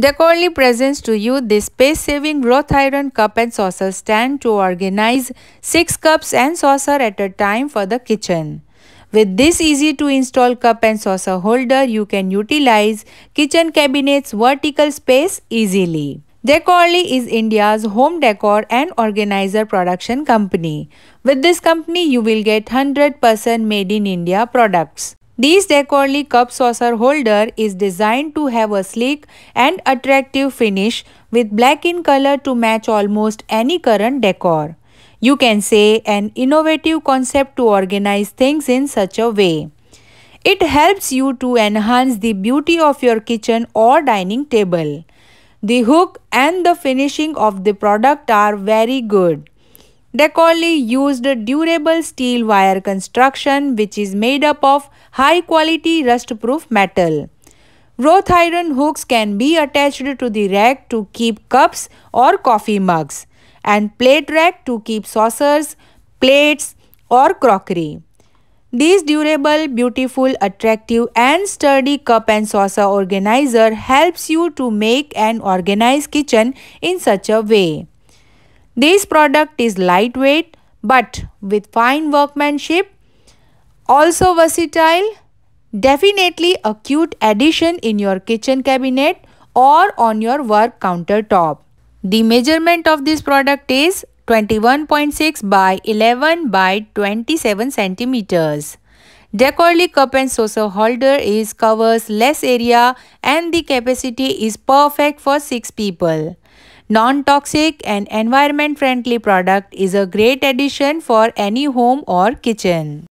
Decorly presents to you this space-saving growth iron cup and saucer stand to organize 6 cups and saucer at a time for the kitchen. With this easy-to-install cup and saucer holder, you can utilize kitchen cabinet's vertical space easily. Decorly is India's home decor and organizer production company. With this company, you will get 100% made in India products. This Decorly cup saucer holder is designed to have a sleek and attractive finish with black in color to match almost any current decor. You can say an innovative concept to organize things in such a way. It helps you to enhance the beauty of your kitchen or dining table. The hook and the finishing of the product are very good. Decorly used durable steel wire construction which is made up of high quality rust-proof metal. Wrought iron hooks can be attached to the rack to keep cups or coffee mugs and plate rack to keep saucers, plates or crockery. These durable, beautiful, attractive and sturdy cup and saucer organizer helps you to make an organized kitchen in such a way. This product is lightweight but with fine workmanship, also versatile, definitely a cute addition in your kitchen cabinet or on your work countertop. The measurement of this product is 21.6 by 11 by 27 centimeters. Decorly cup and saucer holder is covers less area and the capacity is perfect for 6 people. Non-toxic and environment-friendly product is a great addition for any home or kitchen.